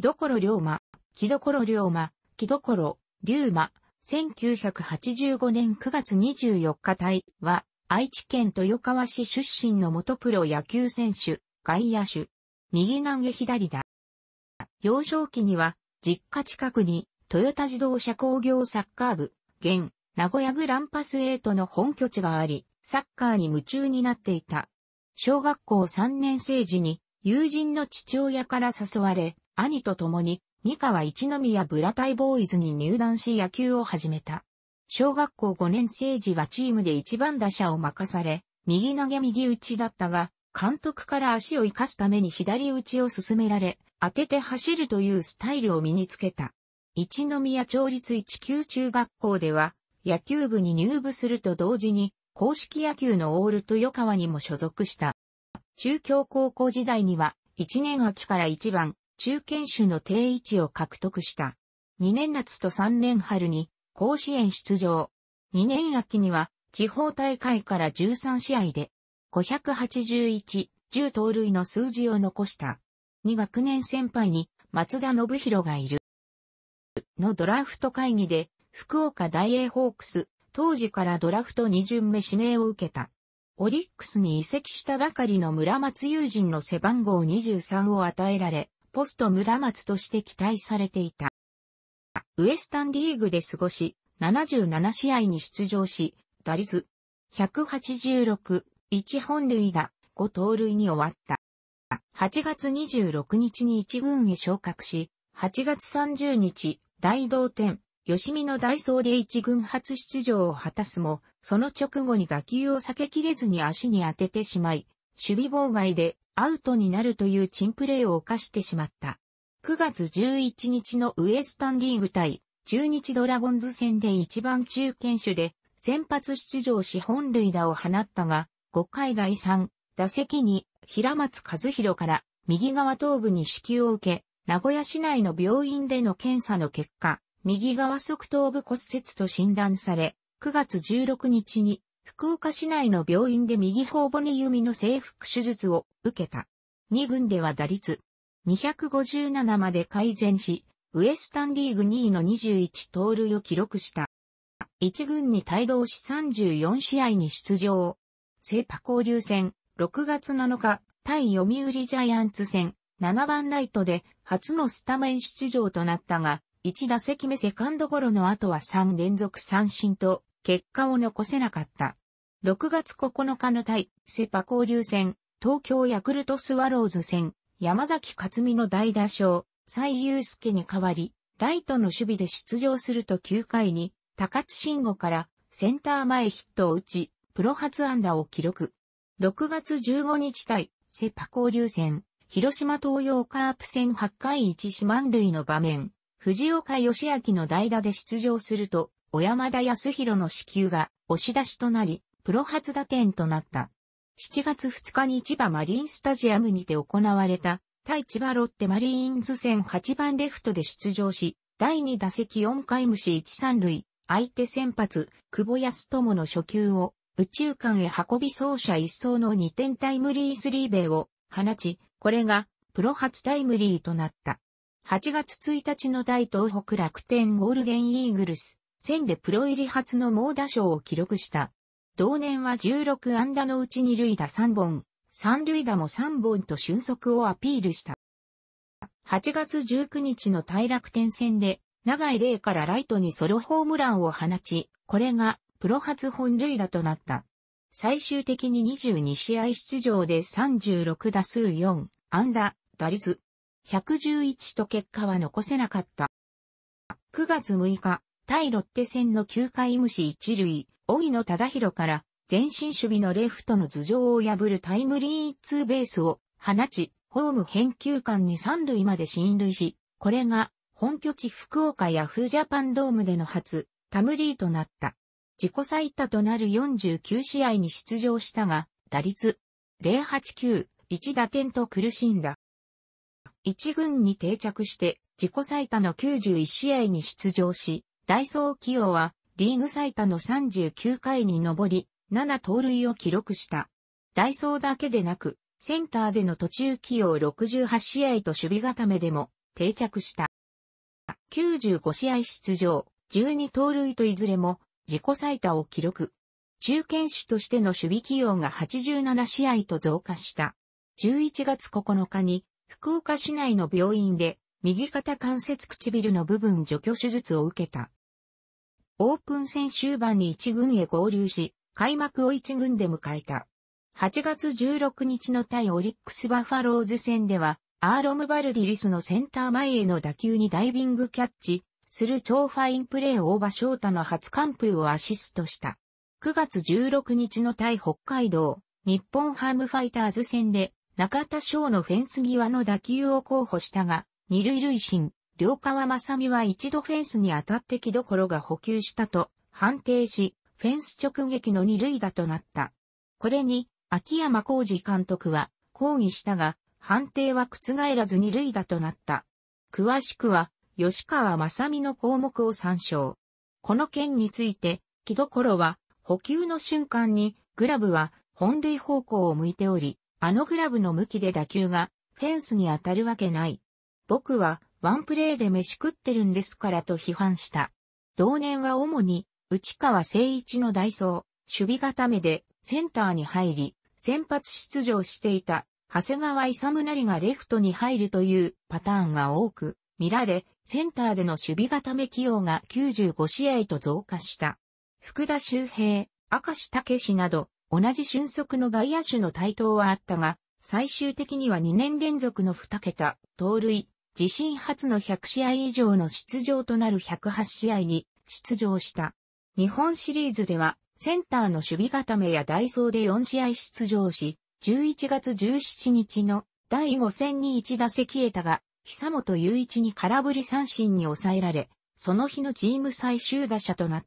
木所龍馬、木所龍馬、木所、龍馬、1985年9月24日隊は、愛知県豊川市出身の元プロ野球選手、外野手、右投げ左だ。幼少期には、実家近くに、トヨタ自動車工業サッカー部、現、名古屋グランパスエイトの本拠地があり、サッカーに夢中になっていた。小学校3年生時に、友人の父親から誘われ、兄と共に、三河一宮ブラタイボーイズに入団し野球を始めた。小学校5年生時はチームで一番打者を任され、右投げ右打ちだったが、監督から足を生かすために左打ちを進められ、当てて走るというスタイルを身につけた。一宮町立一級中学校では、野球部に入部すると同時に、公式野球のオールカ川にも所属した。中京高校時代には、1年秋から1番、中堅種の定位置を獲得した。2年夏と3年春に甲子園出場。2年秋には地方大会から13試合で581、10盗塁の数字を残した。2学年先輩に松田信弘がいる。のドラフト会議で福岡大英ホークス、当時からドラフト2巡目指名を受けた。オリックスに移籍したばかりの村松友人の背番号23を与えられ、ポスト村松として期待されていた。ウエスタンリーグで過ごし、77試合に出場し、打率186、1本塁打、5盗塁に終わった。8月26日に1軍へ昇格し、8月30日、大同点、吉見のダイソーで1軍初出場を果たすも、その直後に打球を避けきれずに足に当ててしまい、守備妨害でアウトになるというチンプレーを犯してしまった。9月11日のウエスタンリーグ対中日ドラゴンズ戦で一番中堅手で先発出場し本塁打を放ったが、5回第3打席に平松和弘から右側頭部に支給を受け、名古屋市内の病院での検査の結果、右側側頭部骨折と診断され、9月16日に福岡市内の病院で右頬骨弓の征服手術を受けた。2軍では打率257まで改善し、ウエスタンリーグ2位の21盗塁を記録した。1軍に帯同し34試合に出場。セパ交流戦、6月7日、対読売ジャイアンツ戦、7番ライトで初のスタメン出場となったが、1打席目セカンドゴロの後は3連続三振と結果を残せなかった。6月9日の対、セパ交流戦、東京ヤクルトスワローズ戦、山崎克美の代打賞、西優介に代わり、ライトの守備で出場すると9回に、高津慎吾からセンター前ヒットを打ち、プロ初安打を記録。6月15日対、セパ交流戦、広島東洋カープ戦8回1四万塁の場面、藤岡義明の代打で出場すると、小山田康弘の支給が押し出しとなり、プロ初打点となった。7月2日に千葉マリンスタジアムにて行われた、対千葉ロッテマリーンズ戦8番レフトで出場し、第2打席4回無視1、3塁、相手先発、久保康友の初球を、宇宙間へ運び走者一層の2点タイムリースリーベイを放ち、これがプロ初タイムリーとなった。8月1日の大東北楽天ゴールデンイーグルス戦でプロ入り初の猛打賞を記録した。同年は16安打のうち2塁打3本、3塁打も3本と俊足をアピールした。8月19日の大楽天戦で、長井玲からライトにソロホームランを放ち、これがプロ初本塁打となった。最終的に22試合出場で36打数4、安打、打率、111と結果は残せなかった。9月6日、対ロッテ戦の9回無視一塁、荻野忠宏から、前進守備のレフトの頭上を破るタイムリーツーベースを放ち、ホーム返球間に三塁まで進塁し、これが本拠地福岡ヤフージャパンドームでの初タムリーとなった。自己最多となる49試合に出場したが、打率089、1打点と苦しんだ。1軍に定着して自己最多の91試合に出場し、ダイソー起用はリーグ最多の39回に上り、7盗塁を記録した。ダイソーだけでなく、センターでの途中起用68試合と守備固めでも定着した。95試合出場、12盗塁といずれも自己最多を記録。中堅手としての守備起用が87試合と増加した。11月9日に福岡市内の病院で右肩関節唇の部分除去手術を受けた。オープン戦終盤に1軍へ合流し、開幕を1軍で迎えた。8月16日の対オリックスバファローズ戦では、アーロムバルディリスのセンター前への打球にダイビングキャッチ、する超ファインプレー大場翔太の初完封をアシストした。9月16日の対北海道、日本ハムファイターズ戦で、中田翔のフェンス際の打球を候補したが、二塁塁審、両川正美は一度フェンスに当たって気どころが補給したと判定し、フェンス直撃の二塁打となった。これに、秋山浩二監督は抗議したが、判定は覆らず二塁打となった。詳しくは、吉川正美の項目を参照。この件について、気どころは、補給の瞬間に、グラブは本塁方向を向いており、あのグラブの向きで打球がフェンスに当たるわけない。僕はワンプレーで飯食ってるんですからと批判した。同年は主に、内川誠一の代走、守備固めでセンターに入り、先発出場していた、長谷川勇成がレフトに入るというパターンが多く見られ、センターでの守備固め起用が95試合と増加した。福田周平、明石武史など、同じ俊足の外野手の台頭はあったが、最終的には2年連続の2桁、盗塁、自身初の100試合以上の出場となる108試合に出場した。日本シリーズでは、センターの守備固めやダイソーで4試合出場し、11月17日の第5戦に1打席得たが、久本雄一に空振り三振に抑えられ、その日のチーム最終打者となっ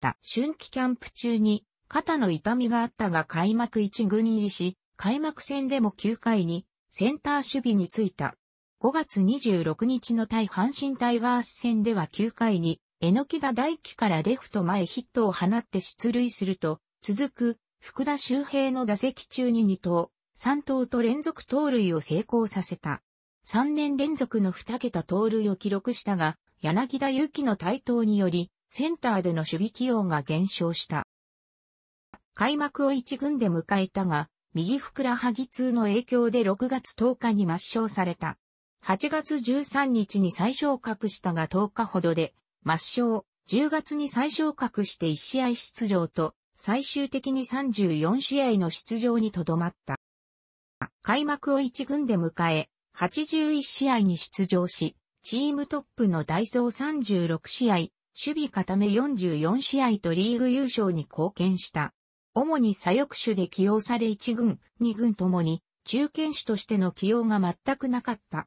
た。春季キャンプ中に肩の痛みがあったが開幕1軍入りし、開幕戦でも9回にセンター守備についた。5月26日の対阪神タイガース戦では9回に、えのき田大輝からレフト前ヒットを放って出塁すると、続く、福田周平の打席中に2投、3投と連続盗塁を成功させた。3年連続の2桁盗塁を記録したが、柳田祐希の台頭により、センターでの守備起用が減少した。開幕を1軍で迎えたが、右ふくらはぎ痛の影響で6月10日に抹消された。8月13日に再昇格したが10日ほどで、抹消、10月に再昇格して1試合出場と、最終的に34試合の出場にとどまった。開幕を1軍で迎え、81試合に出場し、チームトップのダイソー36試合、守備固め44試合とリーグ優勝に貢献した。主に左翼手で起用され1軍、2軍ともに中堅手としての起用が全くなかった。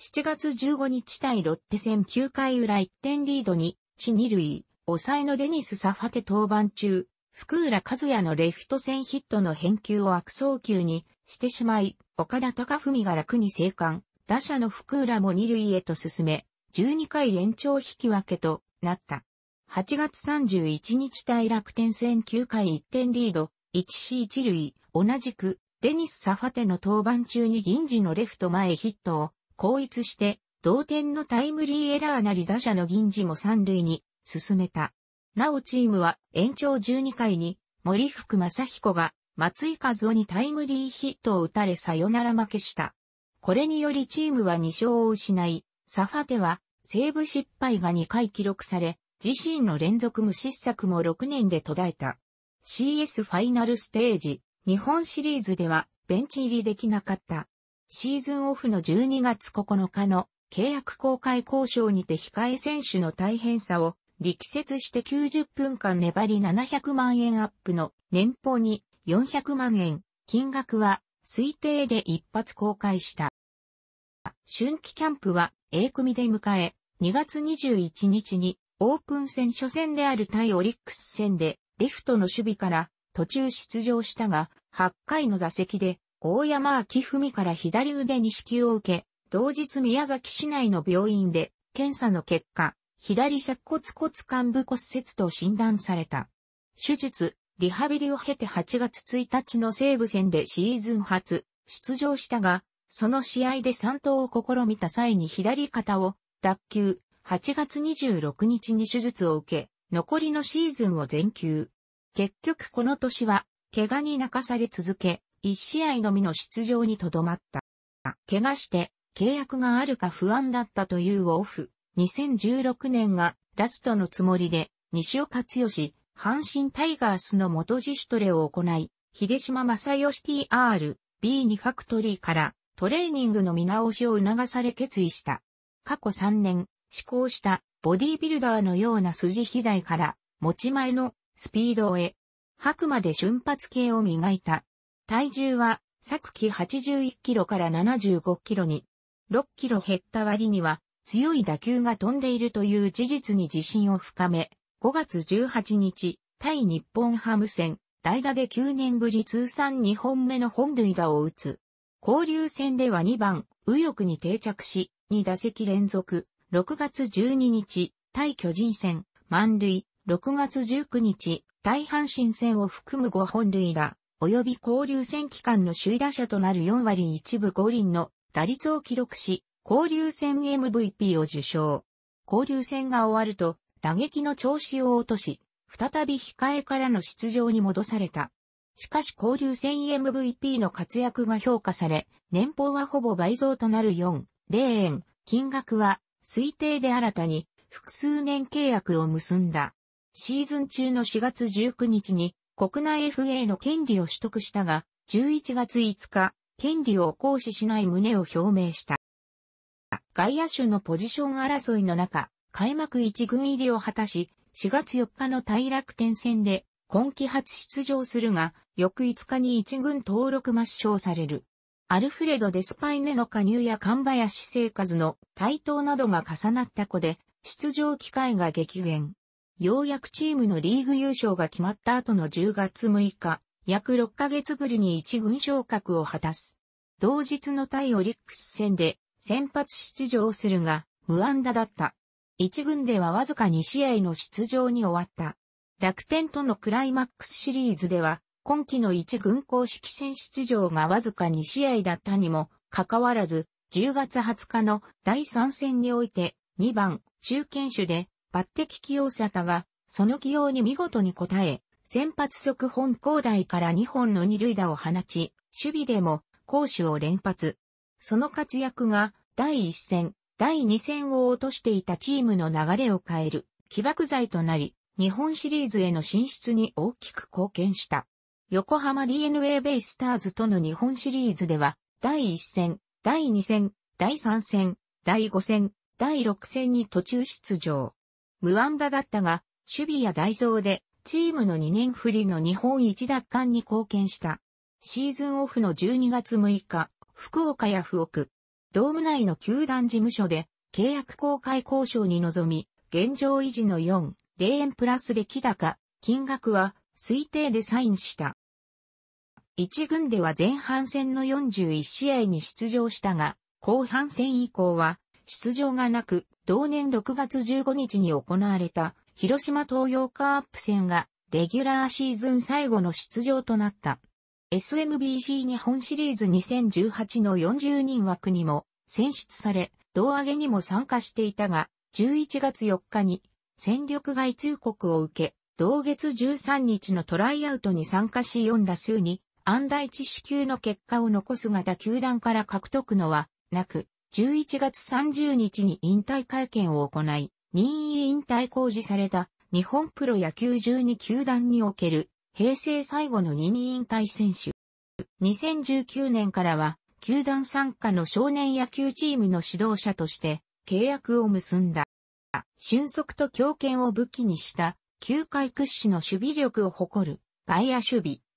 7月15日対ロッテ戦9回裏1点リードに、地2塁、抑えのデニス・サファテ登板中、福浦和也のレフト戦ヒットの返球を悪送球にしてしまい、岡田隆文が楽に生還、打者の福浦も2塁へと進め、12回延長引き分けとなった。8月31日対楽天戦9回1点リード、1C1 塁、同じく、デニス・サファテの登板中に銀次のレフト前ヒットを後逸して、同点のタイムリーエラーなり打者の銀次も三塁に進めた。なおチームは延長12回に森福正彦が松井和夫にタイムリーヒットを打たれサヨナラ負けした。これによりチームは2勝を失い、サファテはセーブ失敗が2回記録され、自身の連続無失策も6年で途絶えた。CS ファイナルステージ、日本シリーズではベンチ入りできなかった。シーズンオフの12月9日の契約公開交渉にて控え選手の大変さを力説して90分間粘り700万円アップの年俸に400万円、金額は推定で一発公開した。春季キャンプは A 組で迎え、2月21日にオープン戦初戦である対オリックス戦でレフトの守備から途中出場したが、8回の打席で大山明文から左腕に支給を受け、同日宮崎市内の病院で検査の結果、左尺骨骨幹部骨折と診断された。手術、リハビリを経て8月1日の西武戦でシーズン初出場したが、その試合で三投を試みた際に左肩を脱臼、8月26日に手術を受け、残りのシーズンを全休。結局この年は、怪我に泣かされ続け、1試合のみの出場にとどまった。怪我して契約があるか不安だったというオフ。2016年がラストのつもりで、西尾勝義、阪神タイガースの元自主トレを行い、秀島正義 TR、B2 ファクトリーからトレーニングの見直しを促され決意した。過去3年、施行したボディビルダーのような筋肥大から持ち前のスピードへ、吐くまで瞬発系を磨いた体重は、昨季81キロから75キロに、6キロ減った割には、強い打球が飛んでいるという事実に自信を深め、5月18日、対日本ハム戦、代打で9年ぶり通算2本目の本塁打を打つ。交流戦では2番、右翼に定着し、2打席連続、6月12日、対巨人戦、満塁、6月19日、対阪神戦を含む5本塁打、及び交流戦期間の首位打者となる4割1部五輪の打率を記録し、交流戦 MVP を受賞。交流戦が終わると、打撃の調子を落とし、再び控えからの出場に戻された。しかし交流戦 MVP の活躍が評価され、年俸はほぼ倍増となる4、0円、金額は推定で新たに複数年契約を結んだ。シーズン中の4月19日に国内 FA の権利を取得したが、11月5日、権利を行使しない旨を表明した。外野手のポジション争いの中、開幕1軍入りを果たし、4月4日の大楽天戦で今季初出場するが、翌5日に1軍登録抹消される。アルフレド・デスパイネの加入や神林聖和の台頭などが重なった子で、出場機会が激減。ようやくチームのリーグ優勝が決まった後の10月6日、約6ヶ月ぶりに一軍昇格を果たす。同日の対オリックス戦で先発出場するが、無安打だった。一軍ではわずか2試合の出場に終わった。楽天とのクライマックスシリーズでは、今季の一軍公式戦出場がわずか2試合だったにも、かかわらず、10月20日の第3戦において、2番、中堅手で、抜擢起用者だが、その起用に見事に応え、先発速本交台から2本の二塁打を放ち、守備でも攻守を連発。その活躍が第1戦、第2戦を落としていたチームの流れを変える起爆剤となり、日本シリーズへの進出に大きく貢献した。横浜 DNA ベイスターズとの日本シリーズでは、第1戦、第2戦、第3戦、第5戦、第6戦に途中出場。無安打だったが、守備や代走で、チームの2年振りの日本一奪還に貢献した。シーズンオフの12月6日、福岡や福岡、ドーム内の球団事務所で、契約公開交渉に臨み、現状維持の4、0円プラス出来高、金額は推定でサインした。1軍では前半戦の41試合に出場したが、後半戦以降は出場がなく、同年6月15日に行われた広島東洋カープ戦がレギュラーシーズン最後の出場となった。SMBC 日本シリーズ2018の40人枠にも選出され、胴上げにも参加していたが、11月4日に戦力外通告を受け、同月13日のトライアウトに参加し4打数に安大地支給の結果を残すが他球団から獲得のはなく、11月30日に引退会見を行い、任意引退公示された日本プロ野球12球団における平成最後の任意引退選手。2019年からは球団参加の少年野球チームの指導者として契約を結んだ。俊足と強肩を武器にした球界屈指の守備力を誇る外野守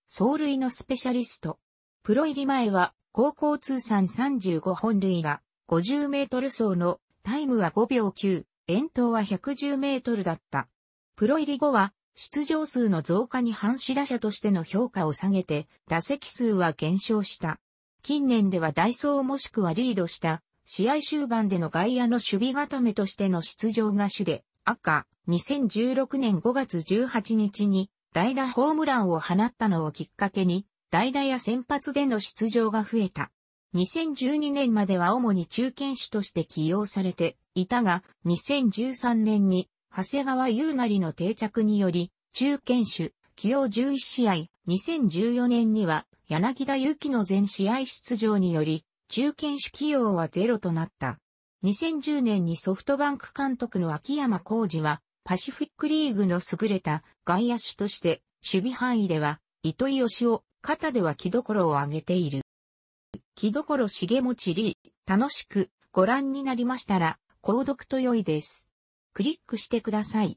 備、走塁のスペシャリスト。プロ入り前は高校通算35本塁打、50メートル走のタイムは5秒9、遠投は110メートルだった。プロ入り後は、出場数の増加に反し打者としての評価を下げて、打席数は減少した。近年ではダイソーもしくはリードした、試合終盤での外野の守備固めとしての出場が主で、赤、2016年5月18日に、代打ホームランを放ったのをきっかけに、代打や先発での出場が増えた。2012年までは主に中堅手として起用されていたが、2013年に長谷川優成の定着により、中堅手、起用11試合、2014年には柳田祐希の全試合出場により、中堅手起用はゼロとなった。2010年にソフトバンク監督の秋山浩二は、パシフィックリーグの優れた外野手として、守備範囲では、糸井義を、肩では気どころを上げている。木所重持り、楽しくご覧になりましたら、購読と良いです。クリックしてください。